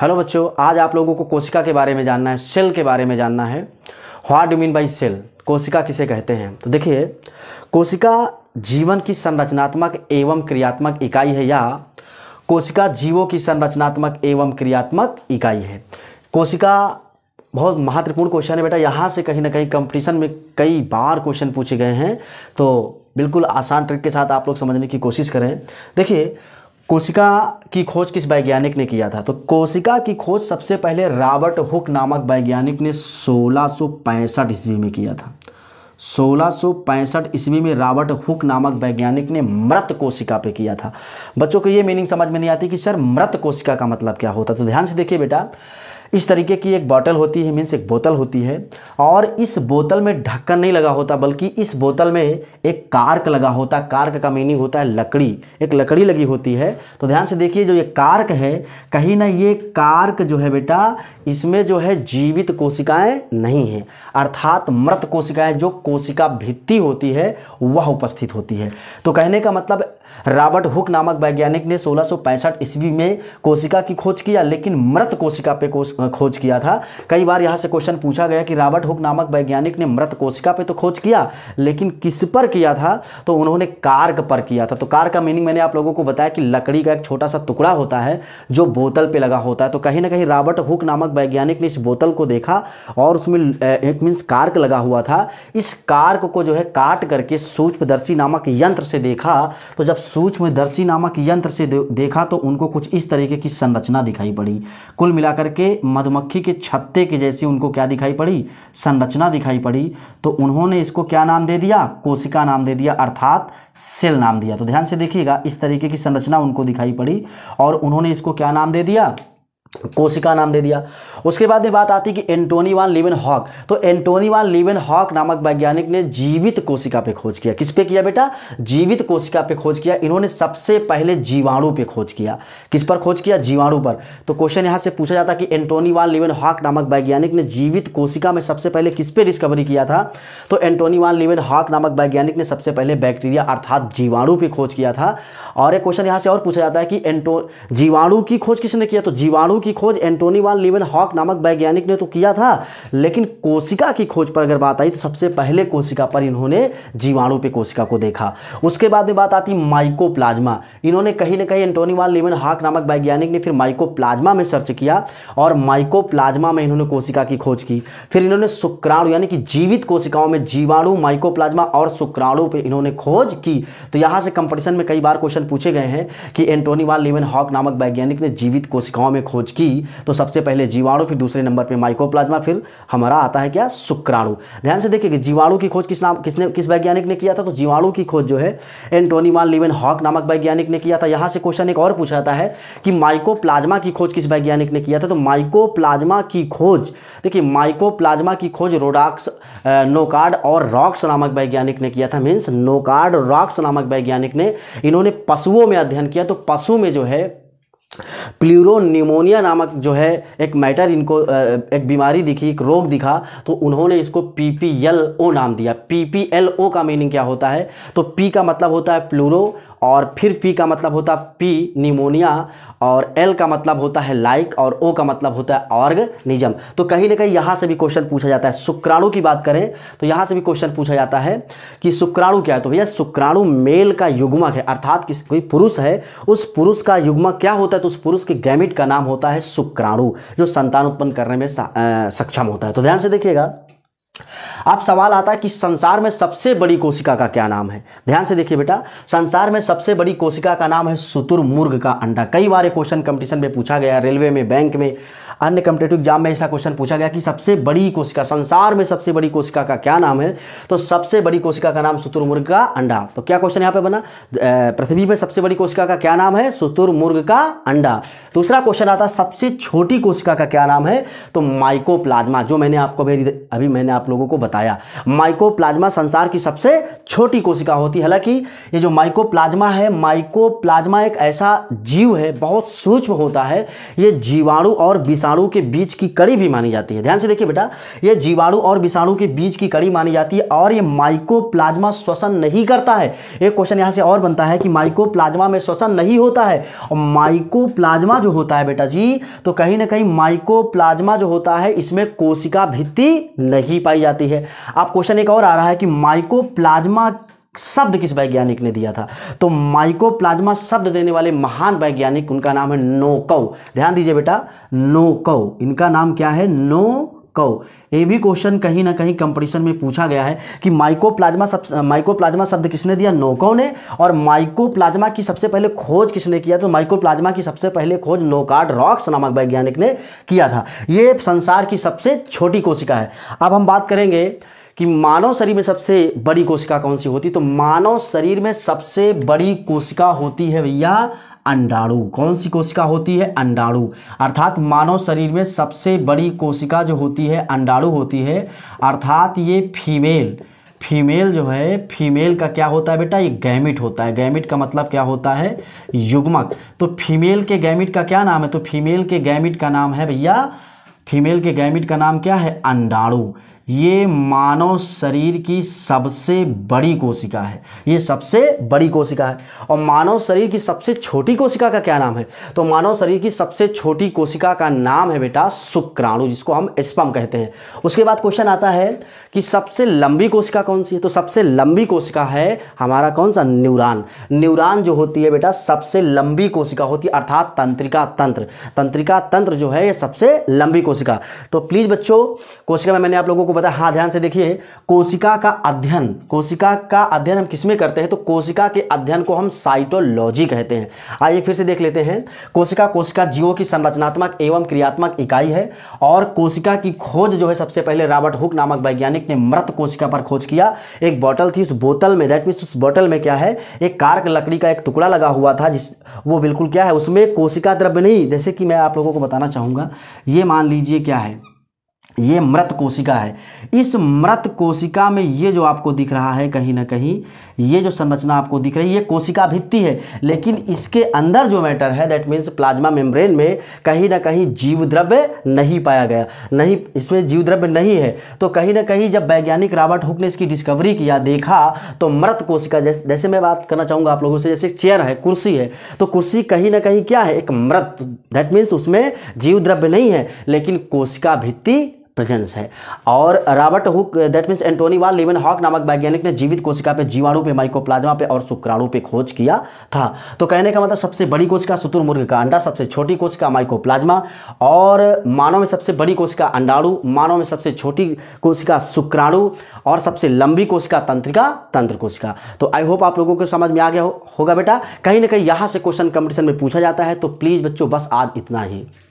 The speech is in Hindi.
हेलो बच्चों आज आप लोगों को कोशिका के बारे में जानना है सेल के बारे में जानना है what do mean by cell कोशिका किसे कहते हैं तो देखिए कोशिका जीवन की संरचनात्मक एवं क्रियात्मक इकाई है या कोशिका जीवों की संरचनात्मक एवं क्रियात्मक इकाई है कोशिका बहुत महत्वपूर्ण क्वेश्चन है बेटा यहाँ से कहीं ना कहीं कंपटीशन में कई बार क्वेश्चन पूछे गए हैं तो बिल्कुल आसान ट्रिक के साथ आप लोग समझने की कोशिश करें देखिए कोशिका की खोज किस वैज्ञानिक ने किया था तो कोशिका की खोज सबसे पहले रॉबर्ट हुक नामक वैज्ञानिक ने सोलह ईस्वी में किया था सोलह ईस्वी में रॉबर्ट हुक नामक वैज्ञानिक ने मृत कोशिका पे किया था बच्चों को ये मीनिंग समझ में नहीं आती कि सर मृत कोशिका का मतलब क्या होता तो ध्यान से देखिए बेटा इस तरीके की एक बॉटल होती है मीन्स एक बोतल होती है और इस बोतल में ढक्कन नहीं लगा होता बल्कि इस बोतल में एक कार्क लगा होता कार्क का मीनिंग होता है लकड़ी एक लकड़ी लगी होती है तो ध्यान से देखिए जो ये कार्क है कहीं ना ये कार्क जो है बेटा इसमें जो है जीवित कोशिकाएं नहीं हैं अर्थात मृत कोशिकाएं जो कोशिका भित्ति होती है वह उपस्थित होती है तो कहने का मतलब रॉबर्ट हुक नामक वैज्ञानिक ने 1665 ईस्वी में कोशिका की खोज किया लेकिन मृत कोशिका पे खोज किया था कई बार यहाँ से क्वेश्चन पूछा गया कि रॉबर्ट हुक नामक वैज्ञानिक ने मृत कोशिका पे तो खोज किया लेकिन किस पर किया था तो उन्होंने कार्क पर किया था तो कार्क का मीनिंग मैंने आप लोगों को बताया कि लकड़ी का एक छोटा सा टुकड़ा होता है जो बोतल पर लगा होता है तो कहीं ना कहीं रॉबर्ट हुक नामक वैज्ञानिक ने इस बोतल को देखा और उसमें एक मीन्स कार्क लगा हुआ था इस कार्क को जो है काट करके सूक्ष्मदर्शी नामक यंत्र से देखा तो जब जब सूक्ष्मदर्शी नामक यंत्र से देखा तो उनको कुछ इस तरीके की संरचना दिखाई पड़ी कुल मिलाकर के मधुमक्खी के छत्ते के जैसी उनको क्या दिखाई पड़ी संरचना दिखाई पड़ी तो उन्होंने इसको क्या नाम दे दिया कोशिका नाम दे दिया अर्थात सेल नाम दिया तो ध्यान से देखिएगा इस तरीके की संरचना उनको दिखाई पड़ी और उन्होंने इसको क्या नाम दे दिया कोशिका नाम दे दिया उसके बाद में बात आती है कि एंटोनी वान लिवन हॉक तो एंटोनी वान लिवन हॉक नामक वैज्ञानिक ने जीवित कोशिका पे खोज किया किस पे किया बेटा जीवित कोशिका पे खोज किया इन्होंने सबसे पहले जीवाणु पे खोज किया किस पर खोज किया जीवाणु पर तो क्वेश्चन यहाँ से पूछा जाता कि एंटोनी वान लिवन हॉक नामक वैज्ञानिक ने जीवित कोशिका में सबसे पहले किस पे डिस्कवरी किया था तो एंटोनी वान लिवन हॉक नामक वैज्ञानिक ने सबसे पहले बैक्टीरिया अर्थात जीवाणु पे खोज किया था और एक क्वेश्चन यहाँ से और पूछा जाता है कि एंटो जीवाणु की खोज किसने किया तो जीवाणु की खोज एंटोनी वान लिवन हॉक नामक वैज्ञानिक ने तो किया था लेकिन कोशिका की खोज पर अगर बात आई तो सबसे पहले कोशिका पर इन्होंने जीवाणु पे कोशिका को देखा उसके बाद में बात आती माइकोप्लाज्मा इन्होंने कहीं ना कहीं एंटोनी वान लिवन हॉक नामक वैज्ञानिक ने फिर माइकोप्लाज्मा में सर्च किया और माइकोप्लाज्मा में इन्होंने कोशिका की खोज की फिर इन्होंने शुक्राणु यानी कि जीवित कोशिकाओं में जीवाणु माइकोप्लाज्मा और शुक्राणु पर इन्होंने खोज की तो यहाँ से कंपटीशन में कई बार क्वेश्चन पूछे गए हैं कि एंटोनी वाल लिवन हॉक नामक वैज्ञानिक ने जीवित कोशिकाओं में खोज खोज की तो सबसे पहले जीवाणु फिर दूसरे नंबर पर माइकोप्लाज्मा फिर हमारा आता है क्या शुक्राणु ध्यान से देखिए जीवाणु की खोज किस नाम किसने किस वैज्ञानिक ने किया था तो जीवाणु की खोज जो है एंटोनी मान लिवन हॉक नामक वैज्ञानिक ने किया था यहाँ से क्वेश्चन एक और पूछा जाता है कि माइको की खोज किस वैज्ञानिक ने किया था तो माइको की खोज देखिए माइको की खोज रोडाक्स नोकार्ड और रॉक्स नामक वैज्ञानिक ने किया था मीन्स नोकार्ड रॉक्स नामक वैज्ञानिक ने इन्होंने पशुओं में अध्ययन किया तो पशु में जो है प्लूरो निमोनिया नामक जो है एक मैटर इनको एक बीमारी दिखी एक रोग दिखा तो उन्होंने इसको पी पी एल ओ नाम दिया पी पी एल ओ का मीनिंग क्या होता है तो पी का मतलब होता है प्लूरो और फिर पी का मतलब होता है पी निमोनिया और एल का मतलब होता है लाइक और ओ का मतलब होता है ऑर्गनिजम तो कहीं ना कहीं यहाँ से भी क्वेश्चन पूछा जाता है शुक्राणु की बात करें तो यहाँ से भी क्वेश्चन पूछा जाता है कि शुक्राणु क्या है तो भैया शुक्राणु मेल का युग्मक है अर्थात किसी कोई पुरुष है उस पुरुष का युग्मक क्या होता है तो उस पुरुष के गैमिट का नाम होता है शुक्राणु जो संतान उत्पन्न करने में सक्षम होता है तो ध्यान से देखिएगा अब सवाल आता है कि संसार में सबसे बड़ी कोशिका का क्या नाम है ध्यान से देखिए बेटा संसार में सबसे बड़ी कोशिका का नाम है शुतुरमुर्ग का अंडा कई बार क्वेश्चन कंपटीशन में पूछा गया रेलवे में बैंक में अन्य कंपिटेटिव एग्जाम में ऐसा क्वेश्चन पूछा गया कि सबसे बड़ी कोशिका संसार में सबसे बड़ी कोशिका का क्या नाम है तो सबसे बड़ी कोशिका का नाम शुतुरमुर्ग का अंडा तो क्या क्वेश्चन यहाँ पे बना पृथ्वी में सबसे बड़ी कोशिका का क्या नाम है शुतुरमुर्ग का अंडा दूसरा क्वेश्चन आता सबसे छोटी कोशिका का क्या नाम है तो माइको जो मैंने आपको अभी मैंने आप आप लोगों को बताया माइकोप्लाज्मा संसार की सबसे छोटी कोशिका होती है हालांकि ये जो माइकोप्लाज्मा है माइकोप्लाज्मा एक ऐसा जीव है बहुत सूक्ष्म होता है ये जीवाणु और विषाणु के बीच की कड़ी भी मानी जाती है ध्यान से देखिए बेटा ये जीवाणु और विषाणु के बीच की कड़ी मानी जाती है और ये माइकोप्लाज्मा श्वसन नहीं करता है एक क्वेश्चन यहाँ से और बनता है कि माइकोप्लाज्मा में श्वसन नहीं होता है और माइकोप्लाज्मा जो होता है बेटा जी तो कहीं ना कहीं माइकोप्लाज्मा जो होता है इसमें कोशिका भित्ति नहीं पाई पाई जाती है आप क्वेश्चन एक और आ रहा है कि माइकोप्लाज्मा शब्द किस वैज्ञानिक ने दिया था तो माइकोप्लाज्मा शब्द देने वाले महान वैज्ञानिक उनका नाम है नोकव ध्यान दीजिए बेटा नोकव इनका नाम क्या है नो कौ ये भी क्वेश्चन कहीं ना कहीं कंपटीशन में पूछा गया है कि प्लाज्मा सब प्लाज्मा शब्द किसने दिया नोकव ने और माइको प्लाज्मा की सबसे पहले खोज किसने किया तो माइको प्लाज्मा की सबसे पहले खोज नोकार्ड रॉक्स नामक वैज्ञानिक ने किया था ये संसार की सबसे छोटी कोशिका है अब हम बात करेंगे कि मानव शरीर में सबसे बड़ी कोशिका कौन सी होती तो मानव शरीर में सबसे बड़ी कोशिका होती है भैया अंडाणु कौन सी कोशिका होती है अंडाणु अर्थात मानव शरीर में सबसे बड़ी कोशिका जो होती है अंडाणु होती है अर्थात ये फीमेल फीमेल जो है फीमेल का क्या होता है बेटा ये गैमिट होता है गैमिट का मतलब क्या होता है युग्मक तो फीमेल के गैमिट का क्या नाम है तो फीमेल के गैमिट का नाम है भैया फीमेल के गैमिट का नाम क्या है अंडाणु ये मानव शरीर की सबसे बड़ी कोशिका है ये सबसे बड़ी कोशिका है और मानव शरीर की सबसे छोटी कोशिका का क्या नाम है तो मानव शरीर की सबसे छोटी कोशिका का नाम है बेटा शुक्राणु जिसको हम स्पम कहते हैं उसके बाद क्वेश्चन आता है कि सबसे लंबी कोशिका कौन सी है तो सबसे लंबी कोशिका है हमारा कौन सा न्यूरान न्यूरान जो होती है बेटा सबसे लंबी कोशिका होती है अर्थात तंत्रिका तंत्र तंत्रिका तंत्र जो है ये सबसे लंबी कोशिका तो प्लीज़ बच्चों कोशिका में मैंने आप लोगों को पता है हाँ ध्यान से देखिए कोशिका का अध्ययन कोशिका का अध्ययन हम किसमें करते हैं तो कोशिका के अध्ययन को हम साइटोलॉजी कहते हैं आइए फिर से देख लेते हैं कोशिका कोशिका जीवों की संरचनात्मक एवं क्रियात्मक इकाई है और कोशिका की खोज जो है सबसे पहले रॉबर्ट हुक नामक वैज्ञानिक ने मृत कोशिका पर खोज किया एक बॉटल थी उस बोतल में दैट मीन्स उस बोतल में क्या है एक कार्क लकड़ी का एक टुकड़ा लगा हुआ था जिस वो बिल्कुल क्या है उसमें कोशिका द्रव्य नहीं जैसे कि मैं आप लोगों को बताना चाहूँगा ये मान लीजिए क्या है ये मृत कोशिका है इस मृत कोशिका में ये जो आपको दिख रहा है कहीं ना कहीं ये जो संरचना आपको दिख रही है ये कोशिका भित्ति है लेकिन इसके अंदर जो मैटर है दैट मीन्स प्लाज्मा मेम्ब्रेन में कहीं ना कहीं जीव द्रव्य नहीं पाया गया नहीं इसमें जीव द्रव्य नहीं है तो कहीं ना कहीं जब वैज्ञानिक रॉबर्ट हुक ने इसकी डिस्कवरी किया देखा तो मृत कोशिका जैसे जैसे मैं बात करना चाहूँगा आप लोगों से जैसे चेयर है कुर्सी है तो कुर्सी कहीं ना कहीं क्या है एक मृत दैट मीन्स उसमें जीव द्रव्य नहीं है लेकिन कोशिका भित्ति प्रेजेंस है और Robert Hooke that means Antonie van लिवन hoc नामक वैज्ञानिक ने जीवित कोशिका पे जीवाणु पे माइकोप्लाज्मा पे और शुक्राणु पे खोज किया था तो कहने का मतलब सबसे बड़ी कोशिका शुतुरमुर्ग का अंडा सबसे छोटी कोशिका माइकोप्लाज्मा और मानव में सबसे बड़ी कोशिका अंडाणु मानव में सबसे छोटी कोशिका शुक्राणु और सबसे लंबी कोशिका तंत्रिका तंत्र कोशिका तो आई होप आप लोगों को समझ में आ गया होगा बेटा कहीं ना कहीं यहाँ से क्वेश्चन कंपटीशन में पूछा जाता है तो प्लीज़ बच्चों बस आज इतना ही